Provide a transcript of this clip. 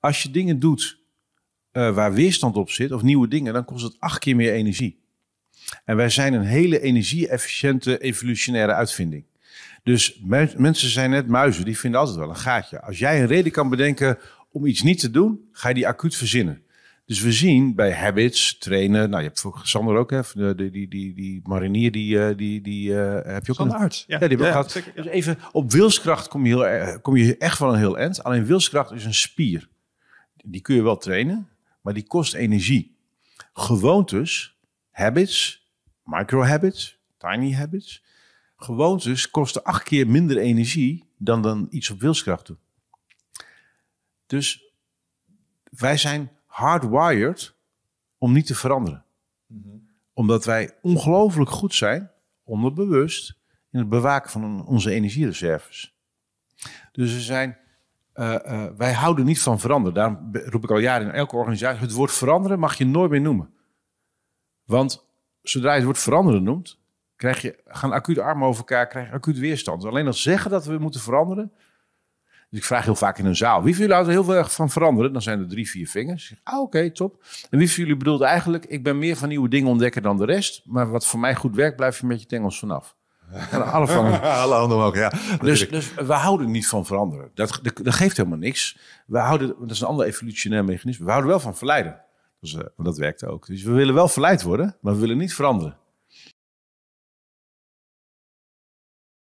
Als je dingen doet eh, waar weerstand op zit, of nieuwe dingen, dan kost het acht keer meer energie. En wij zijn een hele energie-efficiënte evolutionaire uitvinding. Dus mensen zijn net muizen, die vinden altijd wel een gaatje. Als jij een reden kan bedenken om iets niet te doen, ga je die acuut verzinnen. Dus we zien bij habits, trainen. Nou, je hebt voor Sander ook, hè, die, die, die, die marinier, die, eh, die, die eh, heb je ook een arts. Ja, die heb Dus even op wilskracht kom je, heel, kom je echt van een heel eind. Alleen wilskracht is een spier die kun je wel trainen, maar die kost energie. Gewoontes, habits, microhabits, tiny habits. Gewoontes kosten acht keer minder energie dan, dan iets op wilskracht doen. Dus wij zijn hardwired om niet te veranderen. Mhm. Omdat wij ongelooflijk goed zijn, onderbewust, in het bewaken van onze energiereserves. Dus we zijn eh, eh, wij houden niet van veranderen. Daar roep ik al jaren in elke organisatie: het woord veranderen mag je nooit meer noemen. Want zodra je het woord veranderen noemt, krijg je, gaan acuut armen over elkaar, krijg je acuut weerstand. Alleen al zeggen dat we moeten veranderen. Dus ik vraag heel vaak in een zaal: wie van jullie houdt er heel veel van veranderen? Dan zijn er drie, vier vingers. Ah, oké, top. En wie van jullie bedoelt eigenlijk: ik ben meer van nieuwe dingen ontdekken dan de rest. Maar wat voor mij goed werkt, blijf je met je tengels vanaf. alle alle ja. Dus, dus, we houden niet van veranderen. Dat, dat, geeft helemaal niks. We houden, dat is een ander evolutionair mechanisme. We houden wel van verleiden. Dus, dat werkt ook. Dus we willen wel verleid worden, maar we willen niet veranderen.